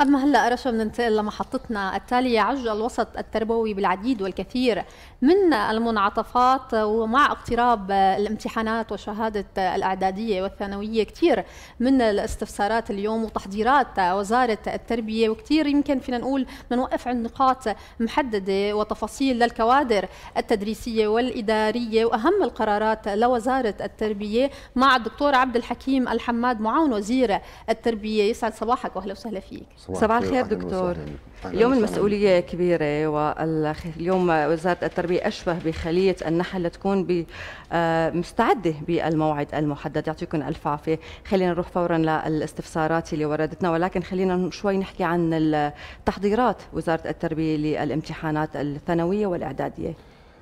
أما هلا رشا بننتقل لمحطتنا التالية عج الوسط التربوي بالعديد والكثير من المنعطفات ومع اقتراب آه، الامتحانات وشهادة آه، الإعدادية والثانوية كثير من الاستفسارات اليوم وتحضيرات آه، وزارة التربية وكثير يمكن فينا نقول بدنا نوقف عند نقاط محددة وتفاصيل للكوادر التدريسية والإدارية وأهم القرارات لوزارة التربية مع الدكتور عبد الحكيم الحماد معاون وزير التربية يسعد صباحك وأهلا وسهلا فيك صباح الخير دكتور اليوم المسؤولية كبيرة واليوم وزارة التربية أشبه بخلية النحل لتكون آه، مستعدة بالموعد المحدد يعطيكم ألف عافية خلينا نروح فورا للاستفسارات اللي وردتنا ولكن خلينا شوي نحكي عن التحضيرات وزارة التربية للامتحانات الثانوية والإعدادية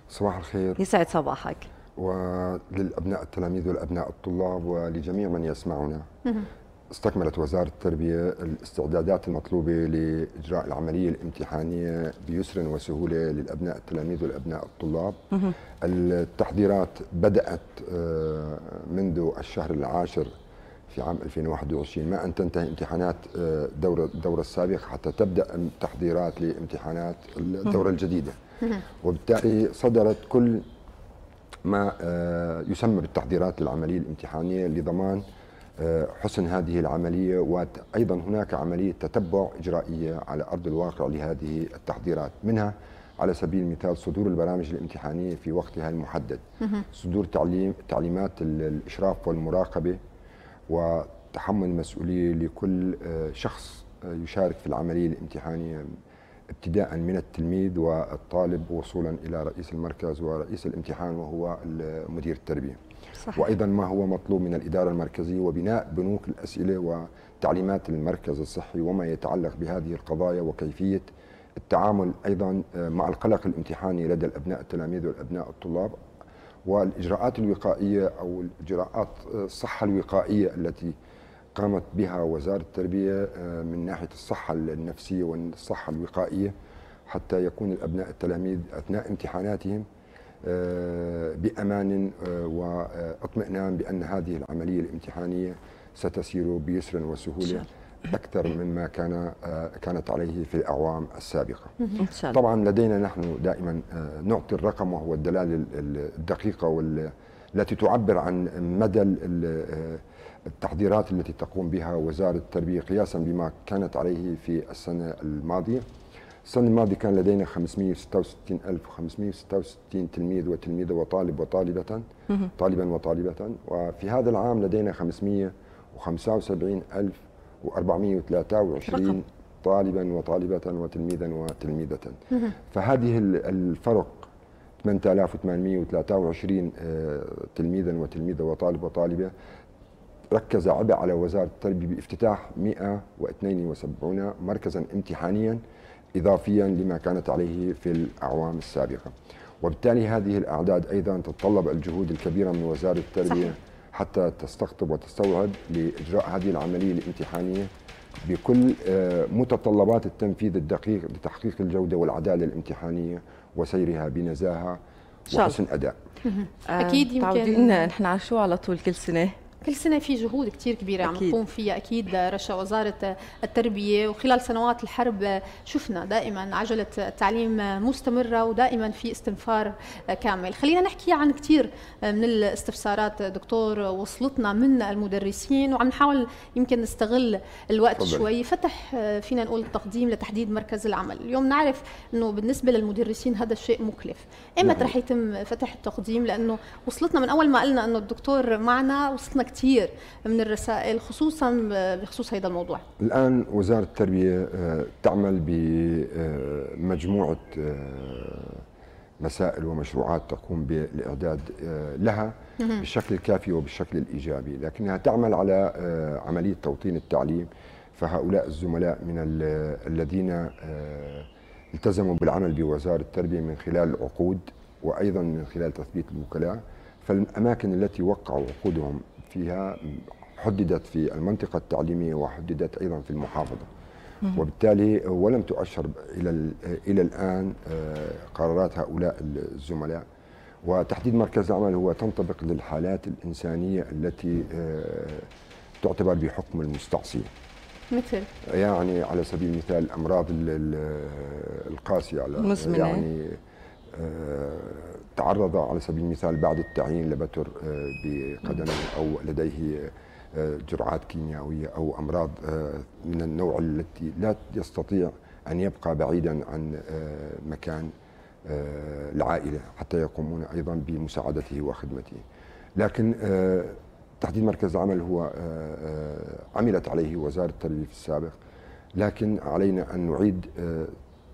صباح الخير يسعد صباحك وللأبناء التلاميذ والأبناء الطلاب ولجميع من يسمعنا استكملت وزارة التربية الاستعدادات المطلوبة لإجراء العملية الامتحانية بيسر وسهولة للأبناء التلاميذ والأبناء الطلاب التحضيرات بدأت آه، منذ الشهر العاشر في عام 2021 ما أن تنتهي امتحانات آه، دورة الدورة السابقة حتى تبدأ التحضيرات لامتحانات الدورة الجديدة وبالتالي صدرت كل ما آه، يسمى بالتحضيرات العملية الامتحانية لضمان حسن هذه العملية وأيضا هناك عملية تتبع إجرائية على أرض الواقع لهذه التحضيرات منها على سبيل المثال صدور البرامج الامتحانية في وقتها المحدد صدور تعليم تعليمات الإشراف والمراقبة وتحمل المسؤولية لكل آه، شخص آه، يشارك في العملية الامتحانية ابتداء من التلميذ والطالب وصولا إلى رئيس المركز ورئيس الامتحان وهو مدير التربية صحيح. وايضا ما هو مطلوب من الاداره المركزيه وبناء بنوك الاسئله وتعليمات المركز الصحي وما يتعلق بهذه القضايا وكيفيه التعامل ايضا آه، مع القلق الامتحاني لدى الابناء التلاميذ والابناء الطلاب والاجراءات الوقائيه او الاجراءات آه، الصحه الوقائيه التي قامت بها وزاره التربيه آه، من ناحيه الصحه النفسيه والصحه الوقائيه حتى يكون الابناء التلاميذ اثناء امتحاناتهم آه، بامان آه، واطمئنان بان هذه العمليه الامتحانيه ستسير بيسر وسهوله اكثر مما كان آه، كانت عليه في الاعوام السابقه. طبعا لدينا نحن دائما نعطي الرقم وهو الدلاله الدقيقه التي تعبر عن مدى التحضيرات التي تقوم بها وزاره التربيه قياسا بما كانت عليه في السنه الماضيه. السنة الماضية كان لدينا 566566 تلميذ وتلميذة وطالب وطالبة طالبا وطالبة وفي هذا العام لدينا 575,423 طالبا وطالبة وتلميذا وتلميذة فهذه الفرق 8823 آه، تلميذا وتلميذة وطالب وطالبة ركز عبء على وزارة التربية بافتتاح 172 مركزا امتحانيا إضافيا لما كانت عليه في الأعوام السابقة وبالتالي هذه الأعداد أيضا تتطلب الجهود الكبيرة من وزارة التربية صحيح. حتى تستقطب وتستوعب لإجراء هذه العملية الامتحانية بكل آه، متطلبات التنفيذ الدقيق لتحقيق الجودة والعدالة الامتحانية وسيرها بنزاهة وحسن أداء أكيد يمكن نحن شو على طول كل سنة كل سنه في جهود كثير كبيره عم تقوم فيها اكيد رشا وزاره التربيه وخلال سنوات الحرب شفنا دائما عجله التعليم مستمره ودائما في استنفار كامل خلينا نحكي عن كثير من الاستفسارات دكتور وصلتنا من المدرسين وعم نحاول يمكن نستغل الوقت فضل. شوي فتح فينا نقول التقديم لتحديد مركز العمل اليوم نعرف انه بالنسبه للمدرسين هذا الشيء مكلف ايمتى نعم. رح يتم فتح التقديم لانه وصلتنا من اول ما قلنا انه الدكتور معنا وصلتنا كثير من الرسائل خصوصا آه، بخصوص هذا الموضوع الان وزاره التربيه آه، تعمل بمجموعه آه، مسائل ومشروعات تقوم بالاعداد لها بالشكل الكافي وبالشكل الايجابي لكنها تعمل على عمليه توطين التعليم فهؤلاء الزملاء من الذين التزموا بالعمل بوزاره التربيه من خلال العقود وايضا من خلال تثبيت الوكلاء فالاماكن التي وقعوا عقودهم فيها حددت في المنطقة التعليمية وحددت أيضا في المحافظة وبالتالي ولم تؤشر إلى, إلى الآن آه، قرارات هؤلاء الزملاء وتحديد مركز العمل هو تنطبق للحالات الإنسانية التي آه، تعتبر بحكم المستعصية مثل يعني على سبيل المثال الأمراض القاسية على المزمنة. يعني آه، تعرض على سبيل المثال بعد التعيين لبتر آه، بقدمه أو لديه آه، جرعات كيميائية أو أمراض من النوع التي لا يستطيع أن يبقى بعيدا عن مكان العائلة حتى يقومون أيضا بمساعدته وخدمته لكن تحديد مركز العمل هو عملت عليه وزارة التربية في السابق لكن علينا أن نعيد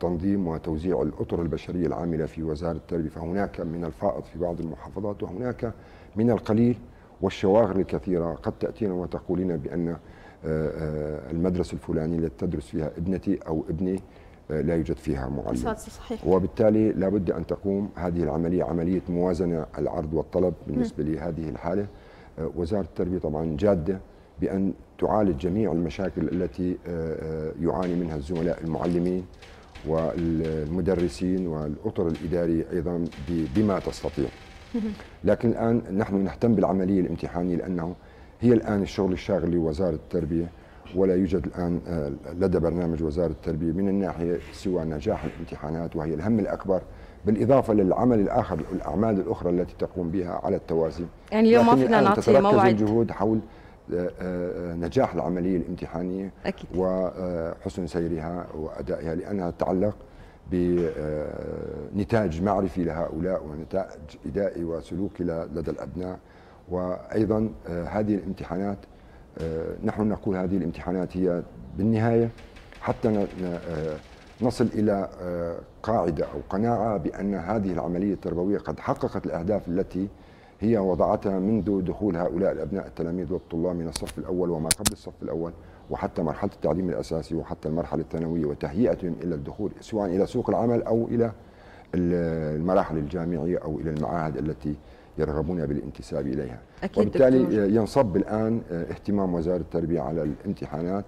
تنظيم وتوزيع الأطر البشرية العاملة في وزارة التربية فهناك من الفائض في بعض المحافظات وهناك من القليل والشواغر الكثيرة قد تأتينا وتقولين بأن آه، آه، المدرسة الفلانية التي تدرس فيها ابنتي أو ابني آه، لا يوجد فيها معلم صحيح. وبالتالي لابد أن تقوم هذه العملية عملية موازنة العرض والطلب بالنسبة لهذه الحالة وزارة التربية طبعا جادة بأن تعالج جميع المشاكل التي يعاني منها الزملاء المعلمين والمدرسين والأطر الإدارية أيضا بما تستطيع لكن الآن نحن نهتم بالعملية الامتحانية لأنه هي الآن الشغل الشاغل لوزارة التربية ولا يوجد الآن آه، لدى برنامج وزارة التربية من الناحية سوى نجاح الامتحانات وهي الهم الأكبر بالإضافة للعمل الآخر والأعمال الأخرى التي تقوم بها على التوازي يعني اليوم ما فينا نعطي موعد الجهود حول نجاح العملية الامتحانية أكيد. وحسن سيرها وأدائها لأنها تتعلق بنتاج معرفي لهؤلاء ونتاج إدائي وسلوكي لدى الأبناء وأيضا هذه الامتحانات نحن نقول هذه الامتحانات هي بالنهاية حتى نصل إلى قاعدة أو قناعة بأن هذه العملية التربوية قد حققت الأهداف التي هي وضعتها منذ دخول هؤلاء الأبناء التلاميذ والطلاب من الصف الأول وما قبل الصف الأول وحتى مرحلة التعليم الأساسي وحتى المرحلة الثانوية وتهيئتهم إلى الدخول سواء إلى سوق العمل أو إلى المراحل الجامعية أو إلى المعاهد التي يرغبون بالانتساب إليها أكيد وبالتالي دكتور. ينصب الآن اهتمام وزارة التربية على الامتحانات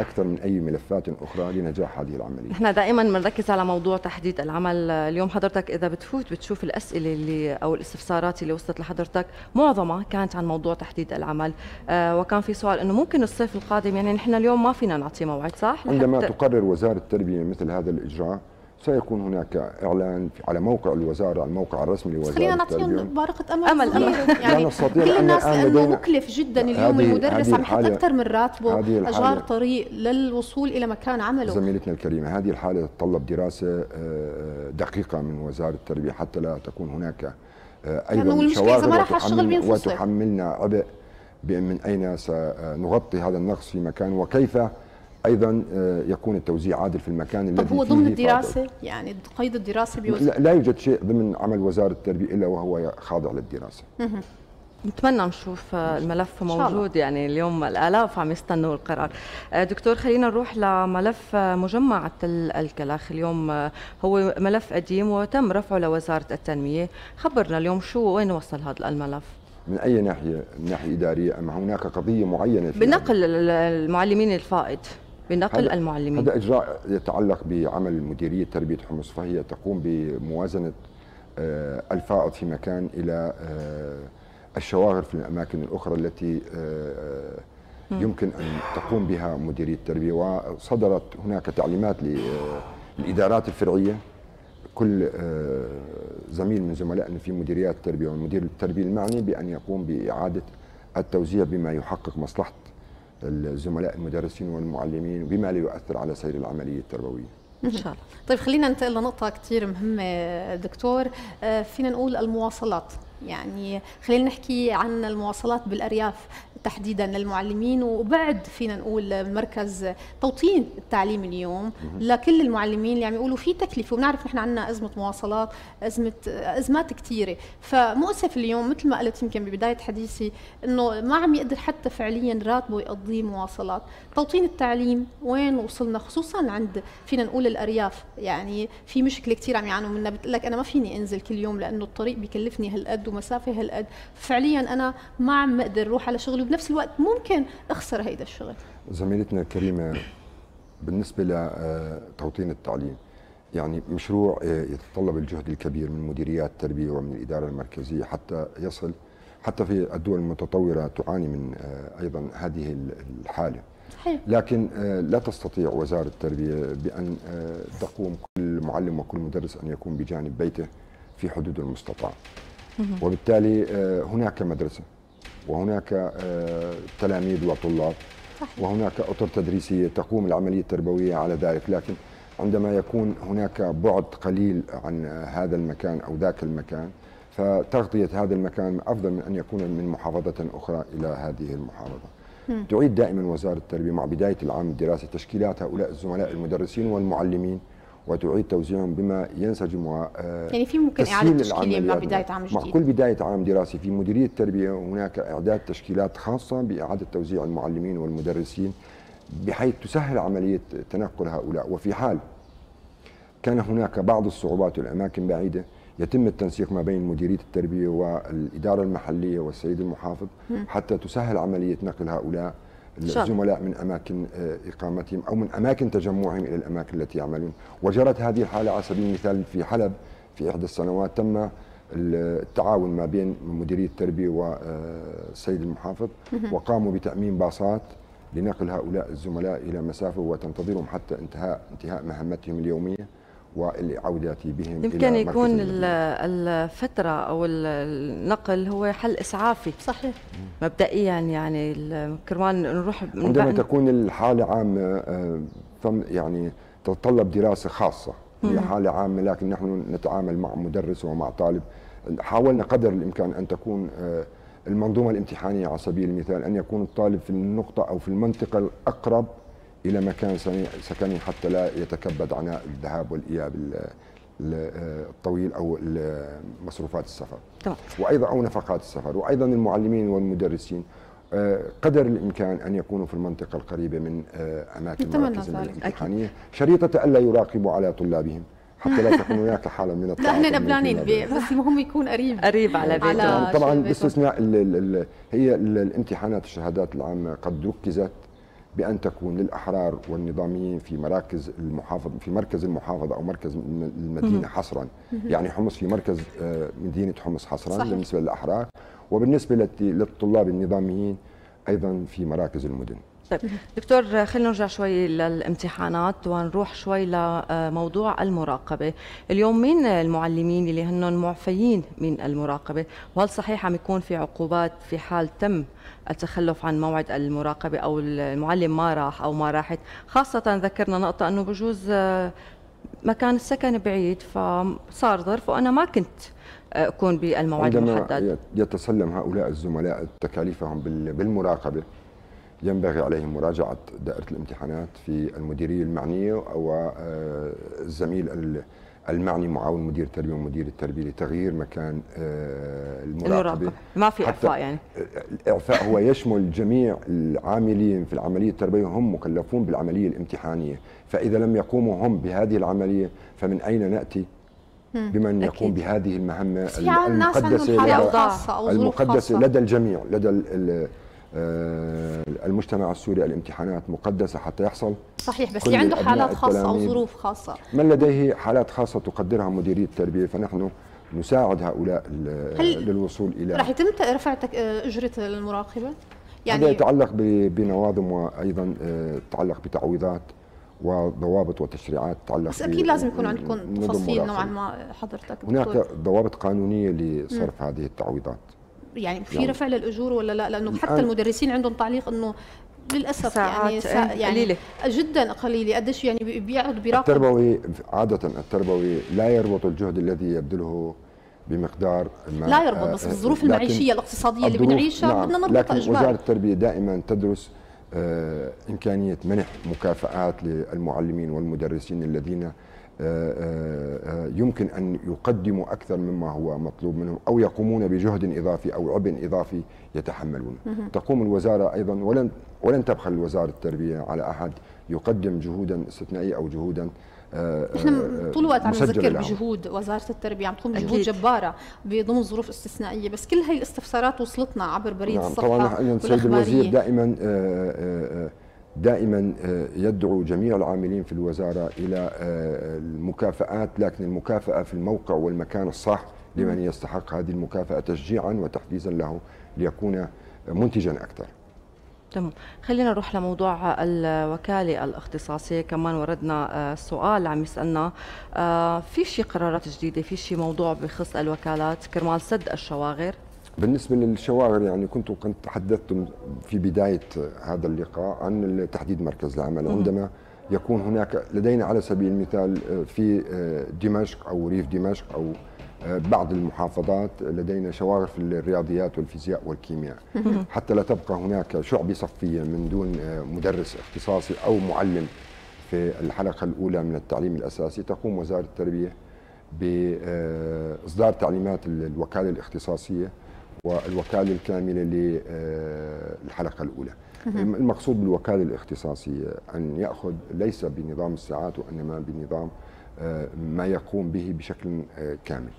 أكثر من أي ملفات أخرى لنجاح هذه العملية نحن دائما بنركز على موضوع تحديد العمل اليوم حضرتك إذا بتفوت بتشوف الأسئلة اللي أو الاستفسارات اللي وصلت لحضرتك معظمها كانت عن موضوع تحديد العمل آه وكان في سؤال أنه ممكن الصيف القادم يعني نحن اليوم ما فينا نعطي موعد صح؟ عندما تقرر وزارة التربية مثل هذا الإجراء سيكون هناك اعلان على موقع الوزاره على الموقع الرسمي للوزاره خلينا نعطيهم بارقه امل امل, أمل. يعني كل الناس لانه مكلف جدا اليوم المدرس عم يحط اكثر من راتبه اجار طريق للوصول الى مكان عمله زميلتنا الكريمه هذه الحاله تتطلب دراسه آه، دقيقه من وزاره التربيه حتى لا تكون هناك آه، ايضا شوارع وتحمل وتحملنا عبء من اين سنغطي آه، هذا النقص في مكان وكيف ايضا آه، يكون التوزيع عادل في المكان طب الذي هو ضمن الدراسه يعني قيد الدراسه بيوزع لا, لا يوجد شيء ضمن عمل وزاره التربيه الا وهو خاضع للدراسه نتمنى نشوف آه، الملف موجود يعني اليوم الالاف عم يستنوا القرار آه، دكتور خلينا نروح لملف مجمع تل الكلاخ اليوم هو ملف قديم وتم رفعه لوزاره التنميه خبرنا اليوم شو وين وصل هذا الملف من اي ناحيه من ناحيه اداريه ام هناك قضيه معينه بنقل المعلمين الفائض بنقل المعلمين هذا إجراء يتعلق بعمل مديرية تربية حمص فهي تقوم بموازنة آه، الفائض في مكان إلى آه، الشواغر في الأماكن الأخرى التي آه، يمكن أن تقوم بها مديرية التربية وصدرت هناك تعليمات للإدارات الفرعية كل زميل من زملائنا في مديريات التربية والمدير التربية المعني بأن يقوم بإعادة التوزيع بما يحقق مصلحة الزملاء المدرسين والمعلمين بما لا يؤثر على سير العمليه التربويه. ان شاء الله طيب خلينا ننتقل لنقطه كثير مهمه دكتور آه، فينا نقول المواصلات يعني خلينا نحكي عن المواصلات بالأرياف تحديدا للمعلمين وبعد فينا نقول مركز توطين التعليم اليوم لكل المعلمين اللي عم يقولوا في تكلفه وبنعرف نحن عندنا ازمه مواصلات ازمه ازمات كثيره فمؤسف اليوم مثل ما قلت يمكن ببدايه حديثي انه ما عم يقدر حتى فعليا راتبه يقضيه مواصلات توطين التعليم وين وصلنا خصوصا عند فينا نقول الارياف يعني في مشكله كثير عم يعانوا منها بتقول لك انا ما فيني انزل كل يوم لانه الطريق بكلفني هالقد ومسافه هالقد فعليا انا ما عم اقدر اروح على شغلي وبنفس الوقت ممكن اخسر هيدا الشغل زميلتنا الكريمه بالنسبه لتوطين آه، التعليم يعني مشروع آه، يتطلب الجهد الكبير من مديريات التربيه ومن الاداره المركزيه حتى يصل حتى في الدول المتطوره تعاني من آه، ايضا هذه الحاله لكن لا تستطيع وزاره التربيه بان تقوم كل معلم وكل مدرس ان يكون بجانب بيته في حدود المستطاع وبالتالي آه، هناك مدرسة وهناك آه، تلاميذ وطلاب وهناك أطر تدريسية تقوم العملية التربوية على ذلك لكن عندما يكون هناك بعد قليل عن هذا المكان أو ذاك المكان فتغطية هذا المكان أفضل من أن يكون من محافظة أخرى إلى هذه المحافظة تعيد دائما وزارة التربية مع بداية العام الدراسي تشكيلات هؤلاء الزملاء المدرسين والمعلمين وتعيد توزيعهم بما ينسجم و آه، يعني في ممكن اعاده تشكيلهم يعني مع بدايه عام جديد مع كل بدايه عام دراسي في مديريه التربيه هناك اعداد تشكيلات خاصه باعاده توزيع المعلمين والمدرسين بحيث تسهل عمليه تنقل هؤلاء وفي حال كان هناك بعض الصعوبات والاماكن بعيده يتم التنسيق ما بين مديريه التربيه والاداره المحليه والسيد المحافظ حتى تسهل عمليه نقل هؤلاء الزملاء من اماكن آه، اقامتهم او من اماكن تجمعهم الى الاماكن التي يعملون وجرت هذه الحاله على سبيل المثال في حلب في احدى السنوات تم التعاون ما بين مديريه التربيه والسيد آه، المحافظ وقاموا بتامين باصات لنقل هؤلاء الزملاء الى مسافه وتنتظرهم حتى انتهاء انتهاء مهمتهم اليوميه والعودة بهم يمكن إلى يكون الفترة أو النقل هو حل إسعافي صحيح مبدئيا يعني كرمال نروح عندما تكون الحالة عامة آه، يعني تتطلب دراسة خاصة هي حالة عامة لكن نحن نتعامل مع مدرس ومع طالب حاولنا قدر الإمكان أن تكون آه، المنظومة الامتحانية على سبيل المثال أن يكون الطالب في النقطة أو في المنطقة الأقرب الى مكان سكني حتى لا يتكبد عناء الذهاب والاياب الطويل او مصروفات السفر طبعا. وايضا او نفقات السفر وايضا المعلمين والمدرسين آه، قدر الامكان ان يكونوا في المنطقه القريبه من آه، اماكن مراكزهم الامتحانيه شريطه الا يراقبوا على طلابهم حتى لا تكون هناك حاله من التعاطف نحن نبلانين بس المهم يكون قريب قريب على بيته طبعا باستثناء هي الامتحانات الشهادات العامه قد ركزت بأن تكون للأحرار والنظاميين في مراكز المحافظة في مركز المحافظة أو مركز المدينة حصرا يعني حمص في مركز آه، مدينة حمص حصرا صحيح. بالنسبة للأحرار وبالنسبة للطلاب النظاميين أيضا في مراكز المدن طيب دكتور خلينا نرجع شوي للامتحانات ونروح شوي لموضوع المراقبة اليوم مين المعلمين اللي هن معفيين من المراقبة وهل صحيح عم يكون في عقوبات في حال تم التخلف عن موعد المراقبة أو المعلم ما راح أو ما راحت خاصة ذكرنا نقطة أنه بجوز مكان السكن بعيد فصار ظرف وأنا ما كنت أكون بالموعد المحدد عندما يتسلم هؤلاء الزملاء تكاليفهم بالمراقبة ينبغي عليهم مراجعة دائرة الامتحانات في المديرية المعنية أو آه، الزميل المعني معاون مدير التربية ومدير التربية لتغيير مكان آه، المراقبة ما في إعفاء يعني الإعفاء هو يشمل جميع العاملين في العملية التربية هم مكلفون بالعملية الامتحانية فإذا لم يقوموا هم بهذه العملية فمن أين نأتي بمن أكيد. يقوم بهذه المهمة المقدسة المقدسة لدى الجميع لدى آه، المجتمع السوري الامتحانات مقدسه حتى يحصل صحيح بس اللي عنده حالات خاصه او ظروف خاصه من لديه حالات خاصه تقدرها مديريه التربيه فنحن نساعد هؤلاء للوصول الى رح يتم رفع آه، اجره المراقبه يعني هذا يتعلق بنواظم وايضا يتعلق آه، بتعويضات وضوابط وتشريعات تتعلق بس اكيد لازم يكون عندكم تفاصيل نوعا ما حضرتك هناك ضوابط قانونيه لصرف م. هذه التعويضات يعني في رفع للاجور ولا لا لانه حتى المدرسين عندهم تعليق انه للاسف يعني سا إيه، يعني قليلة. جدا قليله قديش يعني بيقعد بيراقب التربوي عاده التربوي لا يربط الجهد الذي يبذله بمقدار ما لا يربط بس بالظروف آه، المعيشيه الاقتصاديه اللي بنعيشها نعم بدنا نربط لكن وزاره التربيه دائما تدرس آه، امكانيه منح مكافآت للمعلمين والمدرسين الذين آه، آه، آه، يمكن أن يقدموا أكثر مما هو مطلوب منهم أو يقومون بجهد إضافي أو عبء إضافي يتحملونه تقوم الوزارة أيضا ولن, ولن تبخل وزارة التربية على أحد يقدم جهودا استثنائية أو جهودا نحن طول الوقت عم نذكر بجهود وزاره التربيه عم تقوم بجهود جباره بضمن ظروف استثنائيه بس كل هي الاستفسارات وصلتنا عبر بريد نعم الصفحه طبعا سيد الوزير دائما آآ آآ دائما آه، يدعو جميع العاملين في الوزارة إلى آه، المكافآت لكن المكافأة في الموقع والمكان الصح لمن يستحق هذه المكافأة تشجيعا وتحفيزا له ليكون منتجا أكثر تمام خلينا نروح لموضوع الوكالة الاختصاصية كمان وردنا آه، سؤال عم يسألنا في شي قرارات جديدة في شي موضوع بخص الوكالات كرمال سد الشواغر بالنسبة للشوارع يعني كنت قد تحدثتم في بداية هذا اللقاء عن تحديد مركز العمل عندما يكون هناك لدينا على سبيل المثال في دمشق أو ريف دمشق أو بعض المحافظات لدينا شوارع في الرياضيات والفيزياء والكيمياء حتى لا تبقى هناك شعبة صفية من دون مدرس اختصاصي أو معلم في الحلقة الأولى من التعليم الأساسي تقوم وزارة التربية بإصدار تعليمات الوكالة الاختصاصية والوكالة الكاملة للحلقة آه، الأولى المقصود بالوكالة الاختصاصية أن يأخذ ليس بنظام الساعات وإنما بنظام آه، ما يقوم به بشكل آه، كامل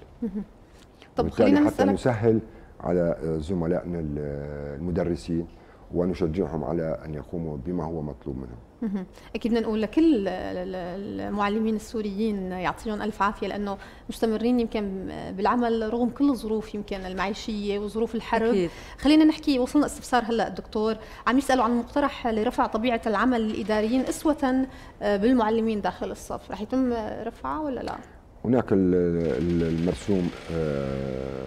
طب خلينا حتى نسهل على زملائنا المدرسين ونشجعهم على ان يقوموا بما هو مطلوب منهم. اكيد بدنا نقول لكل المعلمين السوريين يعطيهم الف عافيه لانه مستمرين يمكن بالعمل رغم كل الظروف يمكن المعيشيه وظروف الحرب. أكيد. خلينا نحكي وصلنا استفسار هلا الدكتور عم يسالوا عن مقترح لرفع طبيعه العمل الاداريين اسوه آه، بالمعلمين داخل الصف، رح يتم رفعه ولا لا؟ هناك المرسوم آه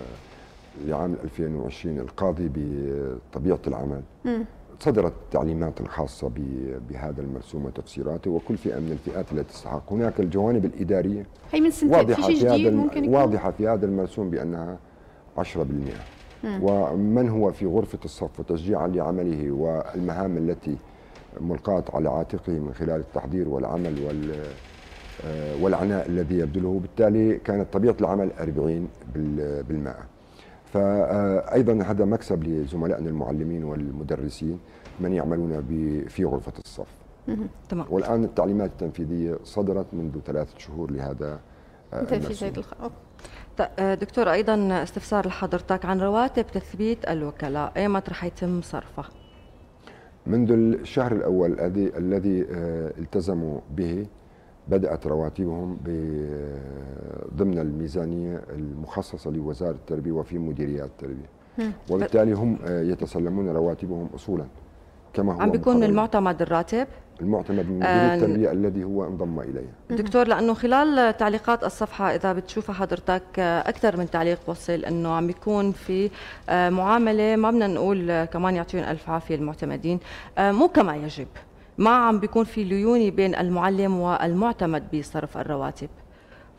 لعام 2020 القاضي بطبيعه العمل صدرت تعليمات خاصة بهذا المرسوم وتفسيراته وكل فئة من الفئات التي تستحق هناك الجوانب الإدارية هي من سنتين واضحة في, في هذا ممكن واضحة في هذا المرسوم بأنها 10% مم. ومن هو في غرفة الصف وتشجيعا لعمله والمهام التي ملقاة على عاتقه من خلال التحضير والعمل وال آه، والعناء الذي يبذله بالتالي كانت طبيعة العمل 40 بالمائة فايضا هذا مكسب لزملائنا المعلمين والمدرسين من يعملون في غرفه الصف تمام والان التعليمات التنفيذيه صدرت منذ ثلاثة شهور لهذا آه، آه، دكتور ايضا استفسار لحضرتك عن رواتب تثبيت الوكلاء ايمت رح يتم صرفه منذ الشهر الاول الذي الذي آه، التزموا به بدأت رواتبهم ضمن الميزانية المخصصة لوزارة التربية وفي مديريات التربية وبالتالي هم آه، يتسلمون رواتبهم أصولا كما هو عم بيكون من المعتمد الراتب المعتمد من مدير آه، التربية آه الذي هو انضم إليه دكتور لأنه خلال تعليقات الصفحة إذا بتشوفها حضرتك آه، أكثر من تعليق وصل أنه عم بيكون في معاملة ما بدنا نقول كمان يعطيهم ألف عافية المعتمدين مو كما يجب ما عم بيكون في ليونه بين المعلم والمعتمد بصرف الرواتب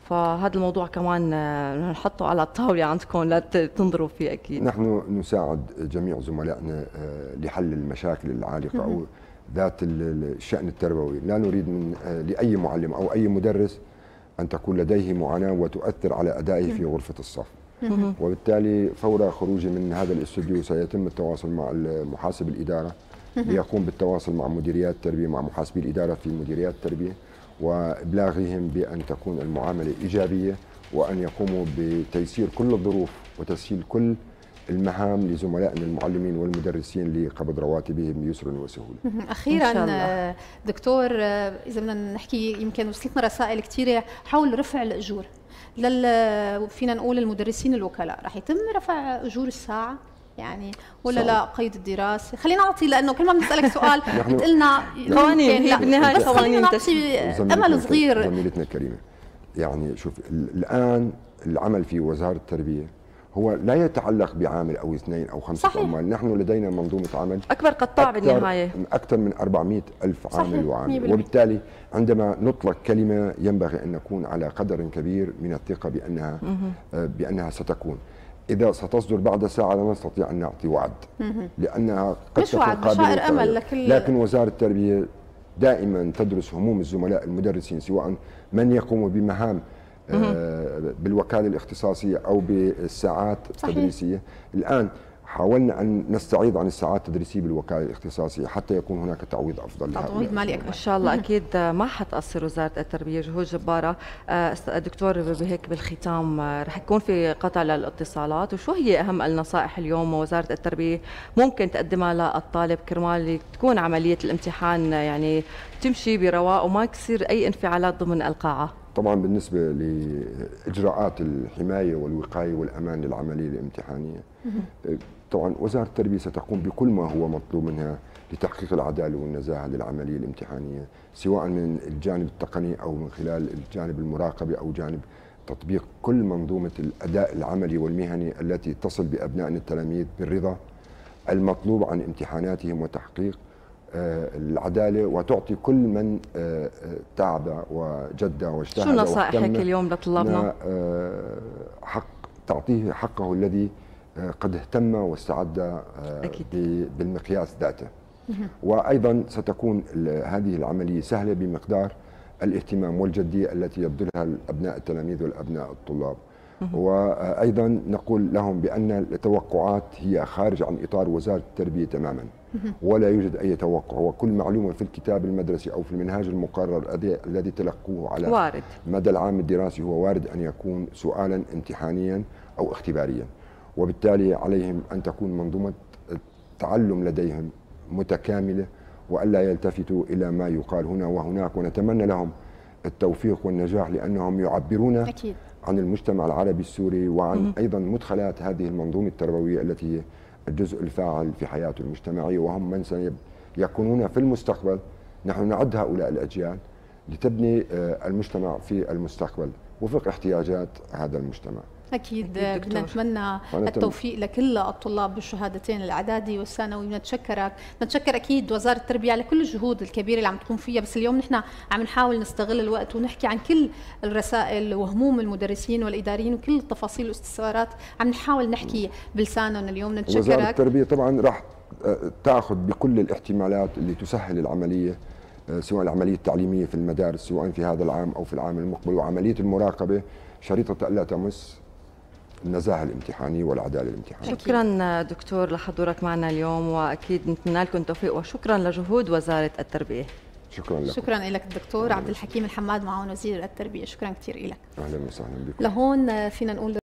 فهذا الموضوع كمان آه، نحطه على الطاولة عندكم لا تنظروا فيه أكيد نحن نساعد جميع زملائنا آه، لحل المشاكل العالقة أو ذات الشأن التربوي لا نريد من آه، لأي معلم أو أي مدرس أن تكون لديه معاناة وتؤثر على أدائه في غرفة الصف وبالتالي فور خروجي من هذا الاستوديو سيتم التواصل مع المحاسب الإدارة ليقوم بالتواصل مع مديريات التربية مع محاسبي الإدارة في مديريات التربية وإبلاغهم بأن تكون المعاملة إيجابية وأن يقوموا بتيسير كل الظروف وتسهيل كل المهام لزملائنا المعلمين والمدرسين لقبض رواتبهم بيسر وسهوله. اخيرا دكتور اذا بدنا نحكي يمكن وصلتنا رسائل كثيره حول رفع الاجور لل فينا نقول المدرسين الوكلاء رح يتم رفع اجور الساعه يعني ولا صح. لا قيد الدراسه خلينا نعطي لانه كل ما بنسالك سؤال يعني بتقلنا يعني قوانين هي بالنهايه بس خلينا نعطي امل صغير زميلتنا الكريمه يعني شوف الان العمل في وزاره التربيه هو لا يتعلق بعامل او اثنين او خمسه صحيح. عمال نحن لدينا منظومه عمل اكبر قطاع أكثر بالنهايه اكثر من 400 الف عامل صحيح. وعامل وبالتالي عندما نطلق كلمه ينبغي ان نكون على قدر كبير من الثقه بانها مه. آه، بانها ستكون إذا ستصدر بعد ساعة لا نستطيع أن نعطي وعد لأنها قد مش وعد مشاعر أمل لكل لكن وزارة التربية دائما تدرس هموم الزملاء المدرسين سواء من يقوم بمهام آه، بالوكالة الاختصاصية أو بالساعات التدريسية الآن حاولنا ان نستعيض عن الساعات التدريسيه بالوكاله الاختصاصيه حتى يكون هناك تعويض افضل لها تعويض مالي ان شاء الله اكيد ما حتاثر وزاره التربيه جهود جباره دكتور بهيك بالختام آه، رح يكون في قطع للاتصالات وشو هي اهم النصائح اليوم وزاره التربيه ممكن تقدمها للطالب كرمال تكون عمليه الامتحان آه، يعني تمشي برواء وما يصير اي انفعالات ضمن القاعه طبعا بالنسبة لإجراءات الحماية والوقاية والأمان للعملية الامتحانية طبعا وزارة التربية ستقوم بكل ما هو مطلوب منها لتحقيق العدالة والنزاهة للعملية الامتحانية سواء من الجانب التقني أو من خلال الجانب المراقبة أو جانب تطبيق كل منظومة الأداء العملي والمهني التي تصل بأبنائنا التلاميذ بالرضا المطلوب عن امتحاناتهم وتحقيق آه، العدالة وتعطي كل من آه، آه، تعب وجد واجتهد شو نصائحك اليوم لطلابنا؟ حق تعطيه حقه الذي قد اهتم واستعد آه، بالمقياس ذاته وأيضا ستكون هذه العملية سهلة بمقدار الاهتمام والجدية التي يبذلها الأبناء التلاميذ والأبناء الطلاب وأيضا نقول لهم بأن التوقعات هي خارج عن إطار وزارة التربية تماما ولا يوجد أي توقع وكل معلومة في الكتاب المدرسي أو في المنهاج المقرر الذي تلقوه على وارد. مدى العام الدراسي هو وارد أن يكون سؤالا امتحانيا أو اختباريا وبالتالي عليهم أن تكون منظومة التعلم لديهم متكاملة وألا يلتفتوا إلى ما يقال هنا وهناك ونتمنى لهم التوفيق والنجاح لأنهم يعبرون أكيد. عن المجتمع العربي السوري وعن أيضا مدخلات هذه المنظومة التربوية التي هي الجزء الفاعل في حياته المجتمعية وهم من سيكونون في المستقبل نحن نعد هؤلاء الأجيال لتبني آه، المجتمع في المستقبل وفق احتياجات هذا المجتمع أكيد, بدنا نتمنى التوفيق لكل الطلاب بالشهادتين الإعدادي والثانوي بنتشكرك نتشكر أكيد وزارة التربية على كل الجهود الكبيرة اللي عم تقوم فيها بس اليوم نحن عم نحاول نستغل الوقت ونحكي عن كل الرسائل وهموم المدرسين والإداريين وكل التفاصيل والاستفسارات عم نحاول نحكي بلسانهم اليوم نتشكرك وزارة التربية طبعا راح آه، تاخذ بكل الاحتمالات اللي تسهل العمليه آه، سواء العمليه التعليميه في المدارس سواء في هذا العام او في العام المقبل وعمليه المراقبه شريطه لا تمس النزاهه الامتحانيه والعداله الامتحانيه. شكرا دكتور لحضورك معنا اليوم واكيد نتمنى لكم التوفيق وشكرا لجهود وزاره التربيه. شكرا لك شكرا لك الدكتور عبد الحكيم الحماد معاون وزير التربيه شكرا كثير لك اهلا وسهلا بكم لهون فينا نقول